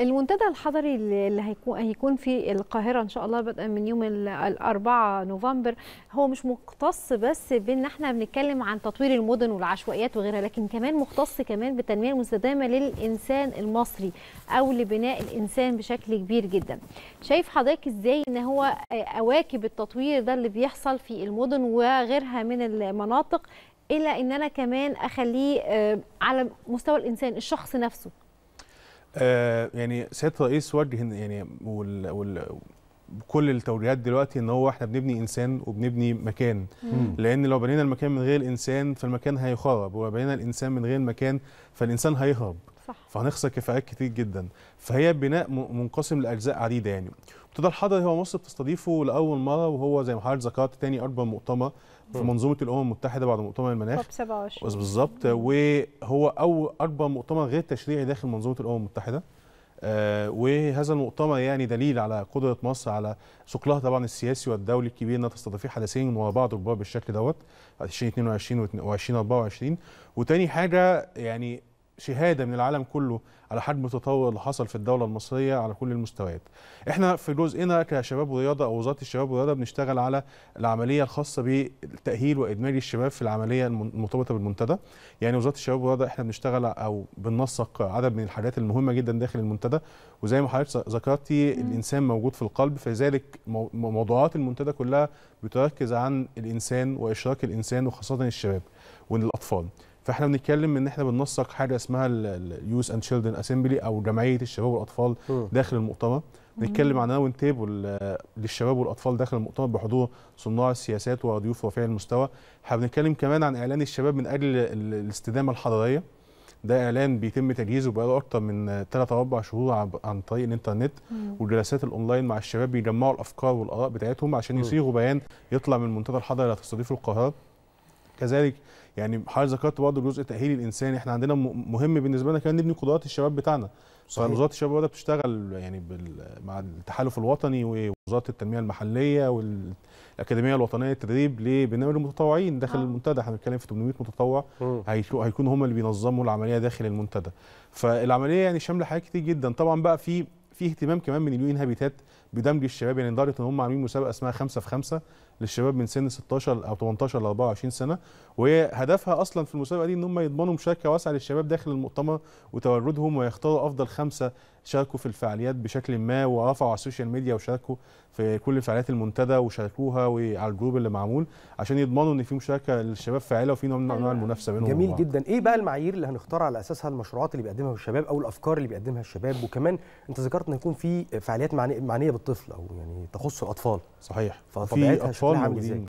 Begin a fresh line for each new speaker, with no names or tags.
المنتدى الحضري اللي هيكون هيكون في القاهره ان شاء الله بدءا من يوم الأربعة نوفمبر هو مش مختص بس بان احنا بنتكلم عن تطوير المدن والعشوائيات وغيرها لكن كمان مختص كمان بالتنميه المستدامه للانسان المصري او لبناء الانسان بشكل كبير جدا شايف حضرتك ازاي ان هو اواكب التطوير ده اللي بيحصل في المدن وغيرها من المناطق الى ان انا كمان اخليه آه، على مستوى الانسان الشخص نفسه
آه يعني سياده الرئيس وجه يعني وال وال كل التوريات دلوقتي ان هو احنا بنبني انسان وبنبني مكان مم. لان لو بنينا المكان من غير انسان فالمكان هيخرب وبنينا بنينا الانسان من غير مكان فالانسان هيهرب صح فهنخسر كفاءات كتير جدا فهي بناء منقسم لاجزاء عديده يعني ابتدى الحضري هو مصر بتستضيفه لاول مره وهو زي ما حضرتك ذكرت تاني اكبر مؤتمر في منظومه الامم المتحده بعد مؤتمر المناخ
27
بالظبط وهو اول اكبر مؤتمر غير تشريعي داخل منظومه الامم المتحده آه وهذا المؤتمر يعني دليل على قدره مصر على ثقلها طبعا السياسي والدولي الكبير انها تستضيف حدثين ورا بعض كبار بالشكل دوت 2022 و 2024 وتاني حاجه يعني شهاده من العالم كله على حجم التطور اللي حصل في الدوله المصريه على كل المستويات. احنا في جزئنا كشباب ورياضه او وزاره الشباب والرياضه بنشتغل على العمليه الخاصه بالتاهيل وادماج الشباب في العمليه المرتبطه بالمنتدى. يعني وزاره الشباب والرياضه احنا بنشتغل او بننسق عدد من الحاجات المهمه جدا داخل المنتدى وزي ما حضرتك ذكرتي الانسان موجود في القلب فذلك موضوعات المنتدى كلها بتركز عن الانسان واشراك الانسان وخاصه الشباب والاطفال. فاحنا بنتكلم ان احنا بننسق حاجه اسمها اليوث اند تشيلدرن اسمبلي او جمعيه الشباب والاطفال داخل المؤتمر بنتكلم عن اون تيبل للشباب والاطفال داخل المؤتمر بحضور صناع السياسات وضيوف رفيع المستوى بنتكلم كمان عن اعلان الشباب من اجل الاستدامه الحضاريه ده اعلان بيتم تجهيزه بقاله اكتر من 3 او 4 شهور عن طريق الانترنت والجلسات الاونلاين مع الشباب بيجمعوا الافكار والاراء بتاعتهم عشان يصيغوا بيان يطلع من المنتدى الحضري اللي هتستضيفه القاهره كذلك يعني حضرتك ذكرت برضه الجزء التاهيلي الانساني احنا عندنا مهم بالنسبه لنا كمان نبني قدرات الشباب بتاعنا صحيح وزاره الشباب بدات بتشتغل يعني مع التحالف الوطني ووزاره التنميه المحليه والاكاديميه الوطنيه للتدريب لبرنامج المتطوعين داخل آه. المنتدى احنا بنتكلم في 800 متطوع هيكونوا هم اللي بينظموا العمليه داخل المنتدى فالعمليه يعني شامله حاجات كتير جدا طبعا بقى في في اهتمام كمان من اليو هابيتات بدمج الشباب يعني لدرجه ان هم عاملين مسابقه اسمها 5 في 5 للشباب من سن 16 او 18 ل 24 سنه وهي هدفها اصلا في المسابقه دي ان هم يضمنوا مشاركه واسعه للشباب داخل المؤتمر وتوردهم ويختاروا افضل خمسه شاركوا في الفعاليات بشكل ما ورفعوا على السوشيال ميديا وشاركوا في كل الفعاليات المنتدى وشاركوها وعلى الجروب اللي معمول عشان يضمنوا ان في مشاركه للشباب فاعله وفي نوع من انواع المنافسه بينهم جميل
جدا ايه بقى المعايير اللي هنختار على اساسها المشروعات اللي بيقدمها الشباب او الافكار اللي بيقدمها الشباب وكمان انت ذكرت ان يكون في فعاليات معنيه بالطفل او يعني تخص الاطفال صحيح فطبيعتها اطفال عامل ازاي